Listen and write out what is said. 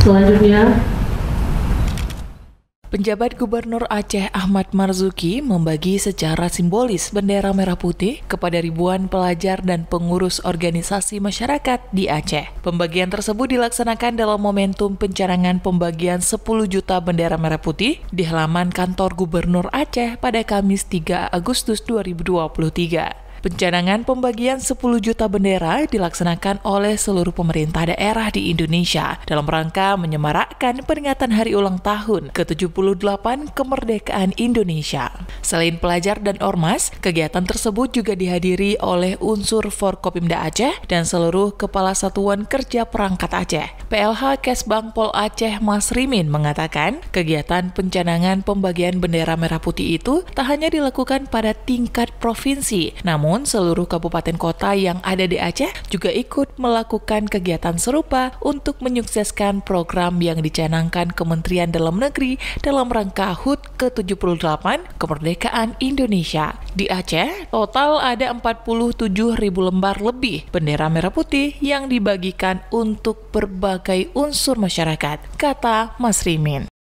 Selanjutnya, Penjabat Gubernur Aceh Ahmad Marzuki membagi secara simbolis bendera merah putih kepada ribuan pelajar dan pengurus organisasi masyarakat di Aceh. Pembagian tersebut dilaksanakan dalam momentum pencarangan pembagian 10 juta bendera merah putih di halaman kantor Gubernur Aceh pada Kamis 3 Agustus 2023. Pencanangan pembagian 10 juta bendera dilaksanakan oleh seluruh pemerintah daerah di Indonesia dalam rangka menyemarakkan peringatan hari ulang tahun ke-78 kemerdekaan Indonesia. Selain pelajar dan ormas, kegiatan tersebut juga dihadiri oleh unsur Forkopimda Aceh dan seluruh kepala satuan kerja perangkat Aceh. PLH Kesbang Pol Aceh Mas Rimin mengatakan, kegiatan pencanangan pembagian bendera merah putih itu tak hanya dilakukan pada tingkat provinsi, namun seluruh kabupaten kota yang ada di Aceh juga ikut melakukan kegiatan serupa untuk menyukseskan program yang dicanangkan Kementerian Dalam Negeri dalam rangka HUT ke-78 Kemerdekaan Indonesia. Di Aceh, total ada 47 ribu lembar lebih bendera merah putih yang dibagikan untuk berbagai sebagai unsur masyarakat, kata Mas Rimin.